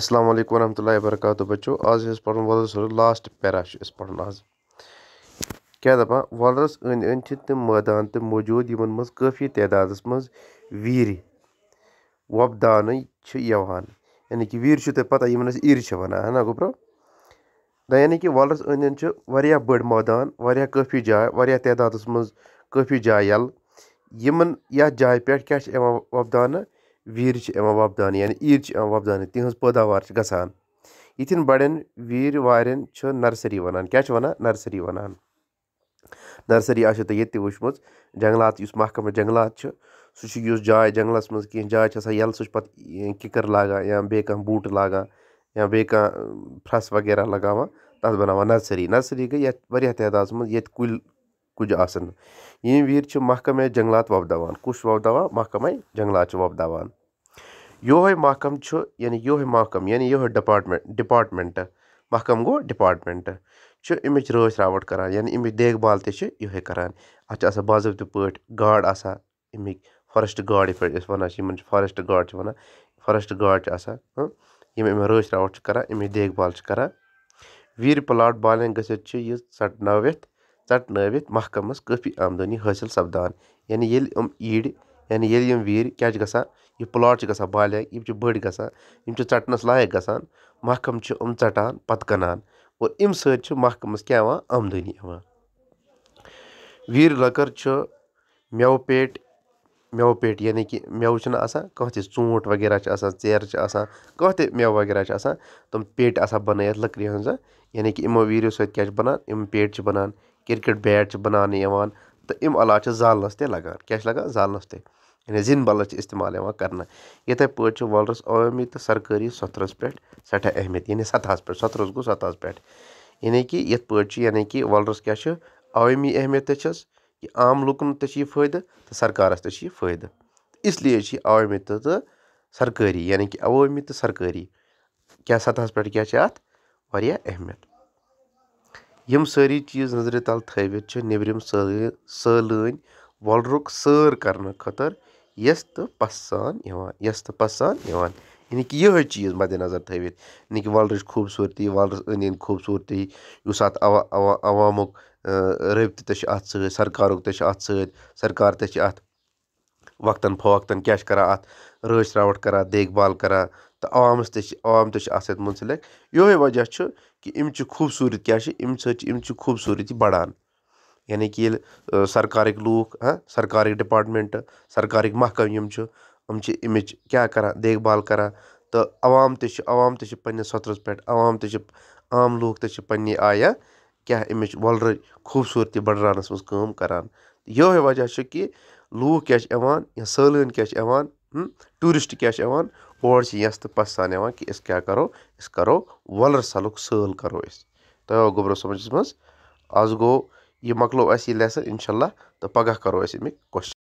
السلام علیکم ورحمۃ اللہ وبرکاتہ بچو آز چھِ أسۍ پَرُن وَلرَس لاسٹ پیرا چھُ أسۍ پَرُن آز کیٛاہ دَپان وَلرَس أنٛدۍ أنٛدۍ چھِ تِم مٲدان تہِ موٗجوٗد یِمَن منٛز کٲفی تعدادَس منٛز ویٖرِ وۄپداونہٕ چھِ یِوان یعنی کہِ ویٖرِ چھُو تۄہہِ پَتہ یِمَن أسۍ ایٖرِ چھِ وَنان ہے نا گوٚبرو یعنی کہِ وَلرَس أنٛدۍ أنٛدۍ چھِ واریاہ بٔڑۍ مٲدان واریاہ کٲفی جاے واریاہ تعدادَس منٛز کٲفی جاے یَلہٕ یِمَن یَتھ جایہِ پٮ۪ٹھ کیٛاہ چھِ یِوان وۄپداونہٕ ویٖرِ چھِ یِوان وۄپداونہٕ یعنی عیٖد چھِ یِوان وۄپداونہٕ تِہٕنٛز پٲداوار چھِ گژھان یِتھٮ۪ن بَڑٮ۪ن ویٖرِ وارٮ۪ن چھِ نَرسٔری وَنان کیٛاہ چھِ وَنان نَرسٔری وَنان نَرسٔری آسیو تۄہہِ ییٚتہِ تہِ وٕچھمٕژ جنٛگلات یُس محکمہٕ جنٛگلات چھُ سُہ چھُ یُس جاے جنٛگلَس منٛز کینٛہہ جاے چھِ آسان یَلہٕ سُہ چھُ پَتہٕ کِکر لاگان یا بیٚیہِ کانٛہہ بوٗٹہٕ لاگان یا بیٚیہِ کانٛہہ پھرٛٮ۪س وغیرہ لگاوان تَتھ بَناوان نَرسٔری نَرسٔری گٔے یَتھ واریاہ تعدادَس منٛز ییٚتہِ کُلۍ कुछ आसन यम वि महकमे जंगलात वपदान कुछ वपदान महकम जंगलात वपदान यो महकम यानी यो महकम यानी यो डिपार्टमेंट डिपार्टमेंट महकम गो डिपार्टमेंट अमच रच रावट करान यानी अमच देखभाल तह अच्छा, बाजब अत बाबत पे गार्ड अमिक फॉरेस्ट गाड़ ये वन फॉरेस्ट गार्ड वन फॉरेस्ट गार्ड यम रच रावट करान अमच देखभाल करान वीर प्लाट बालन गई सट नवित ژٹنٲوِتھ محکمَس کٲفی آمدٔنی حٲصِل سَپدان یعنی ییٚلہِ یِم ایٖڈ یعنی ییٚلہِ یِم ویٖرِ کیٛاہ چھِ گژھان یہِ پٕلاٹ چھِ گژھان بالٮ۪غ یِم چھِ بٔڑۍ گژھان یِم چھِ ژَٹنَس لایق گژھان محکَم چھِ یِم ژَٹان پَتہٕ کٕنان اور اَمہِ سۭتۍ چھِ محکمَس کیٛاہ یِوان آمدٔنی یِوان ویٖرِ لٔکٕر چھُ مٮ۪وٕ پیٹہِ مٮ۪وٕ پیٹہِ یعنی کہِ مٮ۪وٕ چھِنہٕ آسان کانٛہہ تہِ ژوٗنٛٹھ وغیرہ چھِ آسان ژیرٕ چھِ آسان کانٛہہ تہِ مٮ۪وٕ وغیرہ چھِ آسان تِم پیٹہِ آسان بَنٲیِتھ لٔکرِ ہٕنٛزٕ یعنی کہِ یِمو ویٖریو سۭتۍ کیٛاہ چھِ بَنان یِم پیٹہِ چھِ بَنان کِرکٹ بیٹ چھِ بَناونہٕ یِوان تہٕ اَمہِ علاوٕ چھِ زالنَس تہِ لَگان کیٛاہ چھِ لَگان زالنَس تہِ یعنی زِنہِ بَلَس چھِ استعمال یِوان کَرنہٕ یِتھَے پٲٹھۍ چھِ وَلرَس عوٲمی تہٕ سرکٲری سۄتھرَس پٮ۪ٹھ سٮ۪ٹھاہ اہمیت یعنی سَتہَس پٮ۪ٹھ سۄتھرَس گوٚو سَتہَس پٮ۪ٹھ یعنی کہِ یِتھ پٲٹھۍ چھِ یعنی کہِ وَلرَس کیٛاہ چھِ عوٲمی اہمیت تہِ چھَس یہِ عام لُکَن تہِ چھِ یہِ فٲیدٕ تہٕ سرکارَس تہِ چھِ یہِ فٲیدٕ اِسلیے چھِ یہِ عوٲمی تہٕ تہٕ سرکٲری یعنی کہِ عوٲمی تہٕ سرکٲری کیٛاہ سطحَس پٮ۪ٹھ کیٛاہ چھِ اَتھ واریاہ اہمیت یِم سٲری چیٖز نظرِ تَل تھٲوِتھ چھِ نیٚبرِم سٲلٲنۍ وَلرُک سٲر کَرنہٕ خٲطرٕ یَس تہٕ پَسان یِوان یَس تہٕ پَسان یِوان یعنی کہِ یِہوٚے چیٖز مَدِ نظر تھٲوِتھ یعنی کہِ وَلرٕچ خوٗبصوٗرتی وَلرَس أنٛدۍ أنٛدۍ خوٗبصوٗرتی یُس اَتھ عوامُک رٲبطہٕ تہِ چھِ اَتھ سۭتۍ سَرکارُک تہِ چھِ اَتھ سۭتۍ سَرکار تہِ چھِ اَتھ وقتاً فوقتاً کیا چھ کران اَتھ رٲچھ راوٹھ کران دیکھ بھال کران تہٕ عوامَس تہِ چھِ عوام تہِ چھِ اَتھ سۭتۍ مُنسلِک یِہوے وجہ چھُ کہِ اَمچہِ خوٗبصوٗرت کیٛاہ چھِ اَمہِ سۭتۍ چھِ اَمچہِ خوٗبصوٗرتی بَڑان یعنی کہِ ییٚلہِ سَرکارٕکۍ لوٗکھ سَرکارٕکۍ ڈِپاٹمٮ۪نٛٹ سَرکارٕکۍ محکَم یِم چھِ یِم چھِ اَمِچ کیٛاہ کَران دیکھ بھال کَران تہٕ عوام تہِ چھِ عوام تہِ چھِ پنٛنِس سۄترَس پٮ۪ٹھ عوام تہِ چھِ عام لوٗکھ تہِ چھِ پنٛنہِ آیہِ کیٛاہ اَمِچ وۄلرٕچ خوٗبصوٗرتی بٔڑراونَس منٛز کٲم کَران یِہوے وجہ چھُ کہِ لوٗکھ کیٛاہ چھِ یِوان یا سٲلٲنۍ کیٛاہ چھِ یِوان ٹوٗرِسٹ کیٛاہ چھِ یِوان اور چھِ یَس تہٕ پَژھان یِوان کہِ أسۍ کیٛاہ کَرو أسۍ کَرو وۄلَر سَلُک سٲل کَرو أسۍ تۄہہِ آو گوٚبرو سَمٕجھَس منٛز آز گوٚو یہِ مۄکلو اَسہِ یہِ لیسَن اِنشاء اللہ تہٕ پَگاہ کَرو أسۍ اَمِکۍ کوٚسچَن